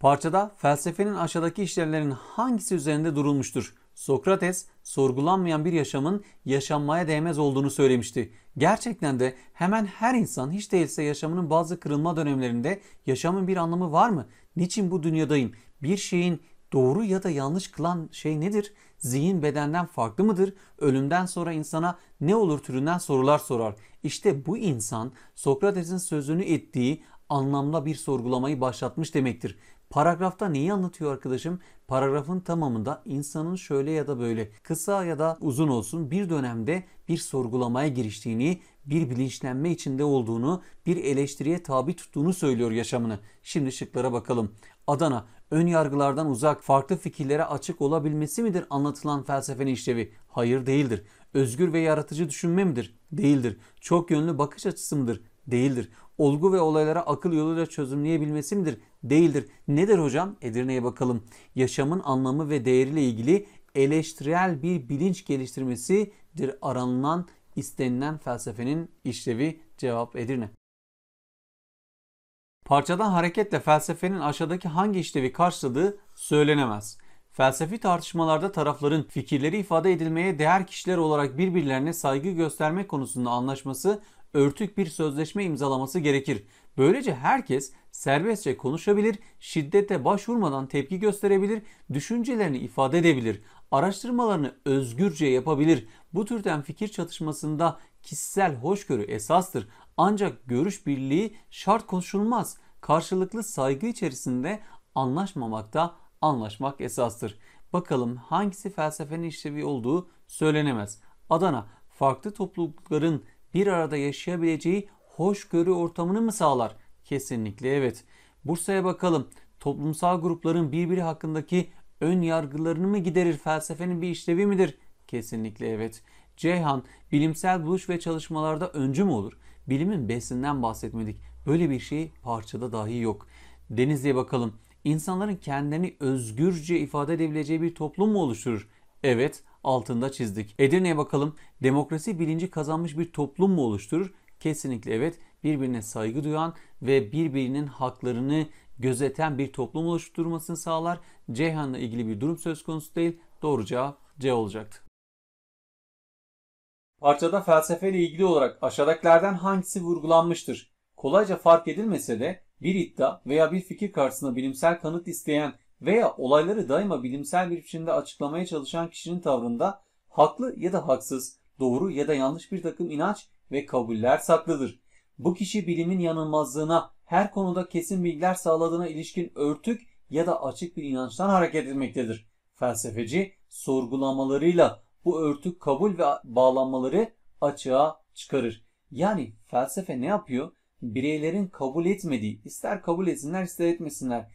Parçada felsefenin aşağıdaki işlevlerin hangisi üzerinde durulmuştur? Sokrates sorgulanmayan bir yaşamın yaşanmaya değmez olduğunu söylemişti. Gerçekten de hemen her insan hiç değilse yaşamının bazı kırılma dönemlerinde yaşamın bir anlamı var mı? Niçin bu dünyadayım? Bir şeyin doğru ya da yanlış kılan şey nedir? Zihin bedenden farklı mıdır? Ölümden sonra insana ne olur türünden sorular sorar. İşte bu insan Sokrates'in sözünü ettiği anlamda bir sorgulamayı başlatmış demektir. Paragrafta neyi anlatıyor arkadaşım? Paragrafın tamamında insanın şöyle ya da böyle kısa ya da uzun olsun bir dönemde bir sorgulamaya giriştiğini, bir bilinçlenme içinde olduğunu, bir eleştiriye tabi tuttuğunu söylüyor yaşamını. Şimdi şıklara bakalım. Adana, ön yargılardan uzak, farklı fikirlere açık olabilmesi midir anlatılan felsefenin işlevi? Hayır değildir. Özgür ve yaratıcı düşünme midir? Değildir. Çok yönlü bakış açısı mıdır? Değildir olgu ve olaylara akıl yoluyla çözümleyebilmesi midir? Değildir. Nedir hocam? Edirne'ye bakalım. Yaşamın anlamı ve değeriyle ilgili eleştirel bir bilinç geliştirmesidir aranılan istenilen felsefenin işlevi cevap Edirne. Parçadan hareketle felsefenin aşağıdaki hangi işlevi karşıladığı söylenemez. Felsefi tartışmalarda tarafların fikirleri ifade edilmeye değer kişiler olarak birbirlerine saygı göstermek konusunda anlaşması örtük bir sözleşme imzalaması gerekir. Böylece herkes serbestçe konuşabilir, şiddete başvurmadan tepki gösterebilir, düşüncelerini ifade edebilir, araştırmalarını özgürce yapabilir. Bu türden fikir çatışmasında kişisel hoşgörü esastır. Ancak görüş birliği şart koşulmaz. Karşılıklı saygı içerisinde anlaşmamakta anlaşmak esastır. Bakalım hangisi felsefenin işlevi olduğu söylenemez. Adana farklı toplulukların bir arada yaşayabileceği hoşgörü ortamını mı sağlar? Kesinlikle evet. Bursa'ya bakalım. Toplumsal grupların birbiri hakkındaki ön yargılarını mı giderir? Felsefenin bir işlevi midir? Kesinlikle evet. Ceyhan bilimsel buluş ve çalışmalarda öncü mü olur? Bilimin besinden bahsetmedik. Böyle bir şey parçada dahi yok. Denizli'ye bakalım. İnsanların kendilerini özgürce ifade edebileceği bir toplum mu oluşturur? Evet altında çizdik. Edirne'ye bakalım. Demokrasi bilinci kazanmış bir toplum mu oluşturur? Kesinlikle evet. Birbirine saygı duyan ve birbirinin haklarını gözeten bir toplum oluşturmasını sağlar. Ceyhan'la ilgili bir durum söz konusu değil. Doğru cevap C olacaktı. Parçada felsefe ile ilgili olarak aşağıdakilerden hangisi vurgulanmıştır? Kolayca fark edilmese de bir iddia veya bir fikir karşısında bilimsel kanıt isteyen veya olayları daima bilimsel bir biçimde açıklamaya çalışan kişinin tavrında haklı ya da haksız, doğru ya da yanlış bir takım inanç ve kabuller saklıdır. Bu kişi bilimin yanılmazlığına, her konuda kesin bilgiler sağladığına ilişkin örtük ya da açık bir inançtan hareket etmektedir. Felsefeci sorgulamalarıyla bu örtük kabul ve bağlanmaları açığa çıkarır. Yani felsefe ne yapıyor? Bireylerin kabul etmediği, ister kabul etsinler ister etmesinler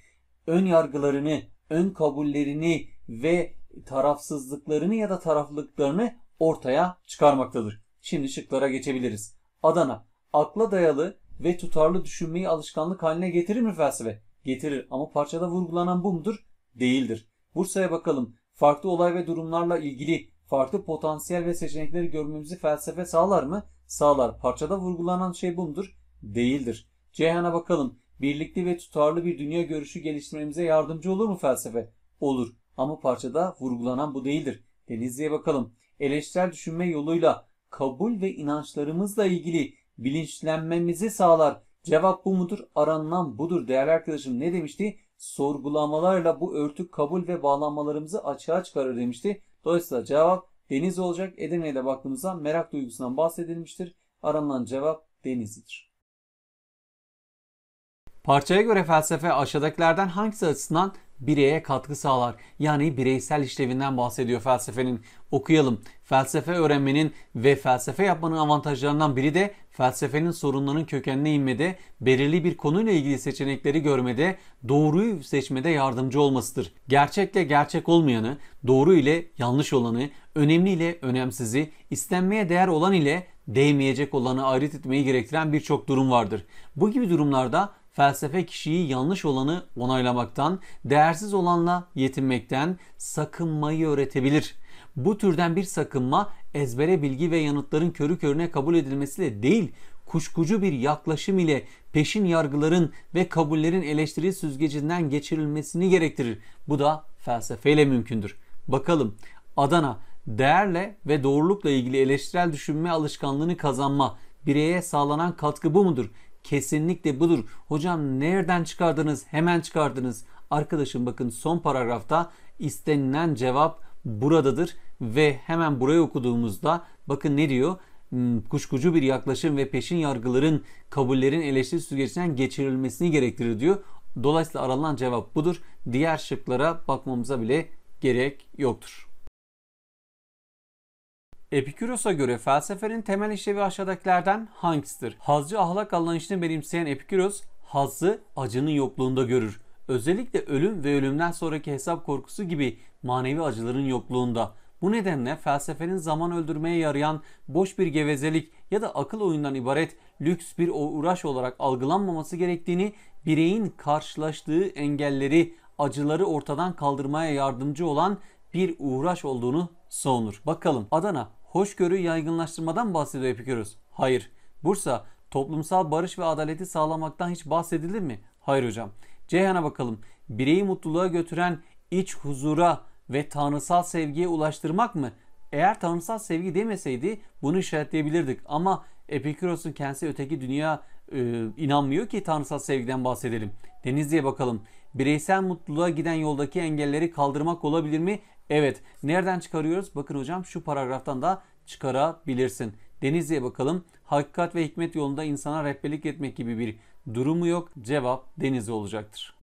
ön yargılarını, ön kabullerini ve tarafsızlıklarını ya da taraflıklarını ortaya çıkarmaktadır. Şimdi şıklara geçebiliriz. Adana, akla dayalı ve tutarlı düşünmeyi alışkanlık haline getirir mi felsefe? Getirir ama parçada vurgulanan bu mudur? Değildir. Bursa'ya bakalım. Farklı olay ve durumlarla ilgili farklı potansiyel ve seçenekleri görmemizi felsefe sağlar mı? Sağlar. Parçada vurgulanan şey bu mudur? Değildir. Ceyhan'a bakalım. Birlikte ve tutarlı bir dünya görüşü geliştirmemize yardımcı olur mu felsefe? Olur ama parçada vurgulanan bu değildir. Denizli'ye bakalım. Eleştirel düşünme yoluyla kabul ve inançlarımızla ilgili bilinçlenmemizi sağlar. Cevap bu mudur? Aranılan budur. Değerli arkadaşım ne demişti? Sorgulamalarla bu örtük kabul ve bağlanmalarımızı açığa çıkarır demişti. Dolayısıyla cevap deniz olacak. de baktığımızda merak duygusundan bahsedilmiştir. Aranılan cevap denizidir. Parçaya göre felsefe aşağıdakilerden hangisi açısından bireye katkı sağlar. Yani bireysel işlevinden bahsediyor felsefenin. Okuyalım. Felsefe öğrenmenin ve felsefe yapmanın avantajlarından biri de felsefenin sorunların kökenine inmede, belirli bir konuyla ilgili seçenekleri görmede, doğruyu seçmede yardımcı olmasıdır. Gerçekle gerçek olmayanı, doğru ile yanlış olanı, önemli ile önemsizi, istenmeye değer olan ile değmeyecek olanı ayrı etmeyi gerektiren birçok durum vardır. Bu gibi durumlarda Felsefe kişiyi yanlış olanı onaylamaktan, değersiz olanla yetinmekten sakınmayı öğretebilir. Bu türden bir sakınma ezbere bilgi ve yanıtların körü körüne kabul edilmesiyle değil, kuşkucu bir yaklaşım ile peşin yargıların ve kabullerin eleştiri süzgecinden geçirilmesini gerektirir. Bu da felsefeyle mümkündür. Bakalım Adana değerle ve doğrulukla ilgili eleştirel düşünme alışkanlığını kazanma bireye sağlanan katkı bu mudur? kesinlikle budur. Hocam nereden çıkardınız? Hemen çıkardınız. Arkadaşım bakın son paragrafta istenilen cevap buradadır ve hemen buraya okuduğumuzda bakın ne diyor? Hmm, kuşkucu bir yaklaşım ve peşin yargıların kabullerin eleştiri süzgecinden geçirilmesini gerektirir diyor. Dolayısıyla aranan cevap budur. Diğer şıklara bakmamıza bile gerek yoktur. Epikuros'a göre felsefenin temel işlevi aşağıdakilerden hangisidir? Hazcı ahlak anlayışını benimseyen Epikuros, hazzı acının yokluğunda görür. Özellikle ölüm ve ölümden sonraki hesap korkusu gibi manevi acıların yokluğunda. Bu nedenle felsefenin zaman öldürmeye yarayan boş bir gevezelik ya da akıl oyundan ibaret lüks bir uğraş olarak algılanmaması gerektiğini, bireyin karşılaştığı engelleri, acıları ortadan kaldırmaya yardımcı olan bir uğraş olduğunu savunur. Bakalım Adana Hoşgörü yaygınlaştırmadan bahsediyor Epikuros. Hayır. Bursa toplumsal barış ve adaleti sağlamaktan hiç bahsedilir mi? Hayır hocam. Ceyhan'a bakalım. Bireyi mutluluğa götüren iç huzura ve tanrısal sevgiye ulaştırmak mı? Eğer tanrısal sevgi demeseydi bunu işaretleyebilirdik. Ama Epikuros'un kendisi öteki dünya e, inanmıyor ki tanrısal sevgiden bahsedelim. Denizli'ye bakalım. Bireysel mutluluğa giden yoldaki engelleri kaldırmak olabilir mi? Evet nereden çıkarıyoruz? Bakın hocam şu paragraftan da çıkarabilirsin. Denizli'ye bakalım. Hakikat ve hikmet yolunda insana rehberlik etmek gibi bir durumu yok. Cevap Denizli olacaktır.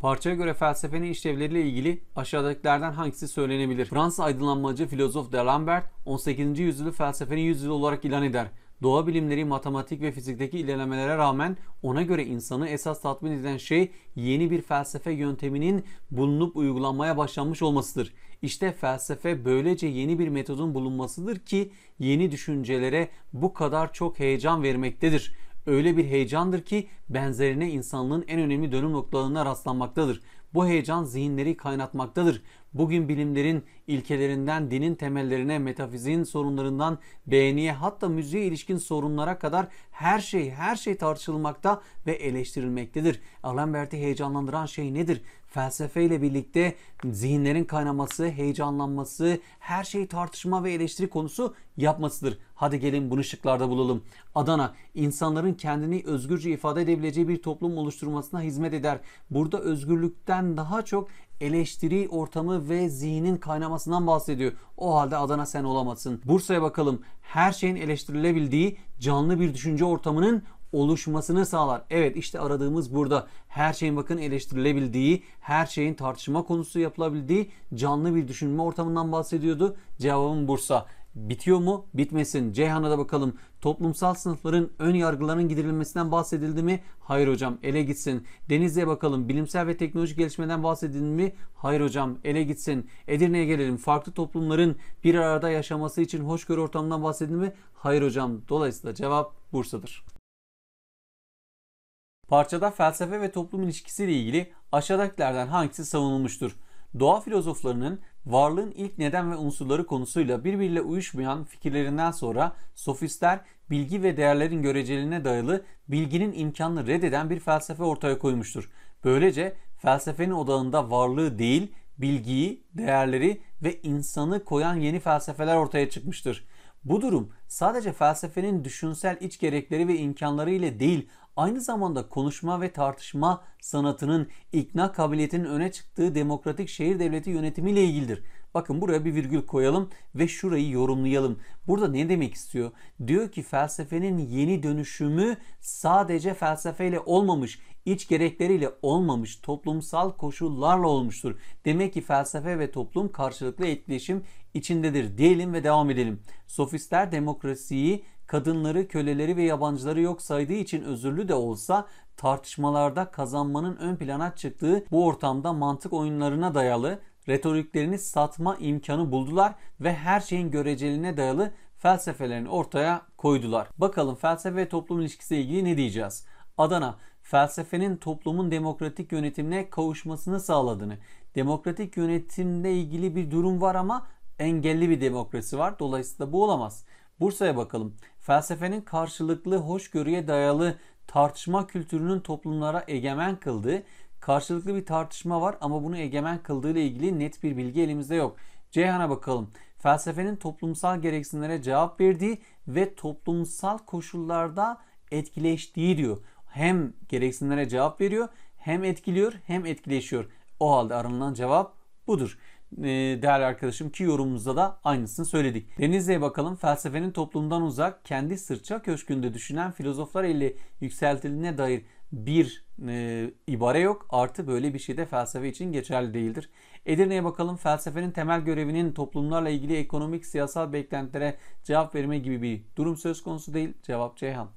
Parçaya göre felsefenin işlevleriyle ilgili aşağıdakilerden hangisi söylenebilir? Fransız aydınlanmacı filozof D'Alembert 18. yüzyılı felsefenin yüzyılı olarak ilan eder. Doğa bilimleri, matematik ve fizikteki ilerlemelere rağmen ona göre insanı esas tatmin eden şey yeni bir felsefe yönteminin bulunup uygulanmaya başlanmış olmasıdır. İşte felsefe böylece yeni bir metodun bulunmasıdır ki yeni düşüncelere bu kadar çok heyecan vermektedir. Öyle bir heyecandır ki benzerine insanlığın en önemli dönüm noktalarına rastlanmaktadır. Bu heyecan zihinleri kaynatmaktadır bugün bilimlerin ilkelerinden dinin temellerine, metafizin sorunlarından beğeniye hatta müziğe ilişkin sorunlara kadar her şey her şey tartışılmakta ve eleştirilmektedir. Alembert'i heyecanlandıran şey nedir? Felsefe ile birlikte zihinlerin kaynaması, heyecanlanması, her şeyi tartışma ve eleştiri konusu yapmasıdır. Hadi gelin bunu şıklarda bulalım. Adana, insanların kendini özgürce ifade edebileceği bir toplum oluşturmasına hizmet eder. Burada özgürlükten daha çok eleştiri ortamı ve zihnin kaynamasından bahsediyor. O halde Adana sen olamazsın. Bursa'ya bakalım. Her şeyin eleştirilebildiği canlı bir düşünce ortamının oluşmasını sağlar. Evet işte aradığımız burada. Her şeyin bakın eleştirilebildiği, her şeyin tartışma konusu yapılabildiği canlı bir düşünme ortamından bahsediyordu. Cevabım Bursa bitiyor mu? Bitmesin. Ceyhan'a da bakalım. Toplumsal sınıfların ön yargılarının giderilmesinden bahsedildi mi? Hayır hocam ele gitsin. Denizli'ye bakalım. Bilimsel ve teknolojik gelişmeden bahsedildi mi? Hayır hocam ele gitsin. Edirne'ye gelelim. Farklı toplumların bir arada yaşaması için hoşgörü ortamından bahsedildi mi? Hayır hocam. Dolayısıyla cevap Bursa'dır. Parçada felsefe ve toplum ilişkisi ile ilgili aşağıdakilerden hangisi savunulmuştur? Doğa filozoflarının varlığın ilk neden ve unsurları konusuyla birbiriyle uyuşmayan fikirlerinden sonra sofistler bilgi ve değerlerin göreceliğine dayalı bilginin imkanını reddeden bir felsefe ortaya koymuştur. Böylece felsefenin odağında varlığı değil, bilgiyi, değerleri ve insanı koyan yeni felsefeler ortaya çıkmıştır. Bu durum sadece felsefenin düşünsel iç gerekleri ve imkanları ile değil, aynı zamanda konuşma ve tartışma sanatının ikna kabiliyetinin öne çıktığı demokratik şehir devleti yönetimiyle ilgilidir. Bakın buraya bir virgül koyalım ve şurayı yorumlayalım. Burada ne demek istiyor? Diyor ki felsefenin yeni dönüşümü sadece felsefeyle olmamış, iç gerekleriyle olmamış, toplumsal koşullarla olmuştur. Demek ki felsefe ve toplum karşılıklı etkileşim içindedir diyelim ve devam edelim. Sofistler demokrasiyi kadınları, köleleri ve yabancıları yok saydığı için özürlü de olsa tartışmalarda kazanmanın ön plana çıktığı bu ortamda mantık oyunlarına dayalı retoriklerini satma imkanı buldular ve her şeyin göreceline dayalı felsefelerini ortaya koydular. Bakalım felsefe ve toplum ilişkisiyle ilgili ne diyeceğiz? Adana, felsefenin toplumun demokratik yönetimine kavuşmasını sağladığını, demokratik yönetimle ilgili bir durum var ama engelli bir demokrasi var. Dolayısıyla bu olamaz. Bursa'ya bakalım. Felsefenin karşılıklı hoşgörüye dayalı tartışma kültürünün toplumlara egemen kıldığı karşılıklı bir tartışma var ama bunu egemen kıldığı ile ilgili net bir bilgi elimizde yok. Ceyhan'a bakalım. Felsefenin toplumsal gereksinlere cevap verdiği ve toplumsal koşullarda etkileştiği diyor. Hem gereksinlere cevap veriyor, hem etkiliyor, hem etkileşiyor. O halde aranılan cevap budur. Ee, değerli arkadaşım ki yorumumuzda da aynısını söyledik. Denizli'ye bakalım felsefenin toplumdan uzak kendi sırça köşkünde düşünen filozoflar ile yükseltildiğine dair bir e, ibare yok. Artı böyle bir şey de felsefe için geçerli değildir. Edirne'ye bakalım felsefenin temel görevinin toplumlarla ilgili ekonomik siyasal beklentilere cevap verme gibi bir durum söz konusu değil. Cevap Ceyhan.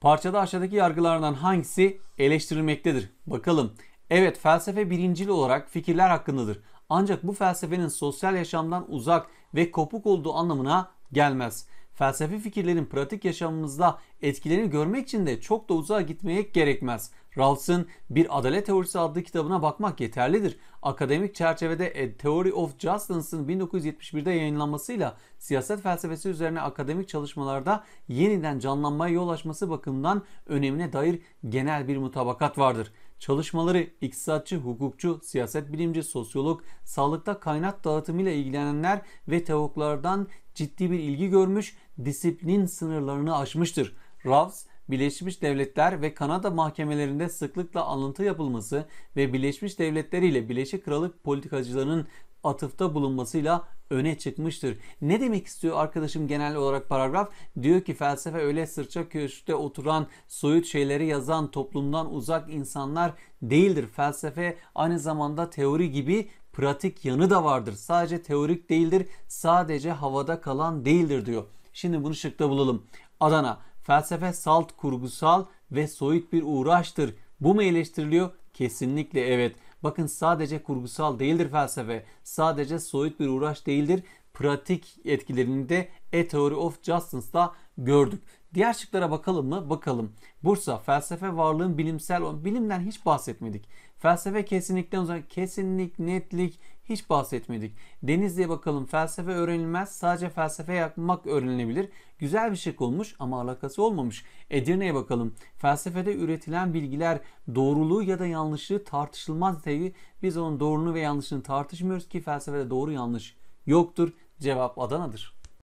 Parçada aşağıdaki yargılardan hangisi eleştirilmektedir? Bakalım Evet felsefe birincil olarak fikirler hakkındadır. Ancak bu felsefenin sosyal yaşamdan uzak ve kopuk olduğu anlamına gelmez. Felsefi fikirlerin pratik yaşamımızda etkilerini görmek için de çok da uzağa gitmeye gerekmez. Rawls'ın Bir Adalet Teorisi adlı kitabına bakmak yeterlidir. Akademik çerçevede A Theory of Justice'ın 1971'de yayınlanmasıyla siyaset felsefesi üzerine akademik çalışmalarda yeniden canlanmaya yol açması bakımından önemine dair genel bir mutabakat vardır. Çalışmaları iktisatçı, hukukçu, siyaset bilimci, sosyolog, sağlıkta kaynak dağıtımıyla ilgilenenler ve tevoklardan ciddi bir ilgi görmüş, disiplinin sınırlarını aşmıştır. Rawls, Birleşmiş Devletler ve Kanada mahkemelerinde sıklıkla alıntı yapılması ve Birleşmiş Devletler ile Birleşik Krallık politikacılarının atıfta bulunmasıyla öne çıkmıştır. Ne demek istiyor arkadaşım genel olarak paragraf? Diyor ki felsefe öyle sırça köşkte oturan, soyut şeyleri yazan, toplumdan uzak insanlar değildir. Felsefe aynı zamanda teori gibi pratik yanı da vardır. Sadece teorik değildir, sadece havada kalan değildir diyor. Şimdi bunu şıkta bulalım. Adana, felsefe salt kurgusal ve soyut bir uğraştır. Bu mu eleştiriliyor? Kesinlikle evet. Bakın sadece kurgusal değildir felsefe. Sadece soyut bir uğraş değildir. Pratik etkilerini de A Theory of Justice'da gördük. Diğer şıklara bakalım mı? Bakalım. Bursa, felsefe varlığın bilimsel, bilimden hiç bahsetmedik. Felsefe kesinlikten uzak, kesinlik, netlik, hiç bahsetmedik. Denizli'ye bakalım felsefe öğrenilmez. Sadece felsefe yapmak öğrenilebilir. Güzel bir şey olmuş ama alakası olmamış. Edirne'ye bakalım. Felsefede üretilen bilgiler doğruluğu ya da yanlışlığı tartışılmaz niteliği. Biz onun doğruluğunu ve yanlışını tartışmıyoruz ki felsefede doğru yanlış yoktur. Cevap Adana'dır.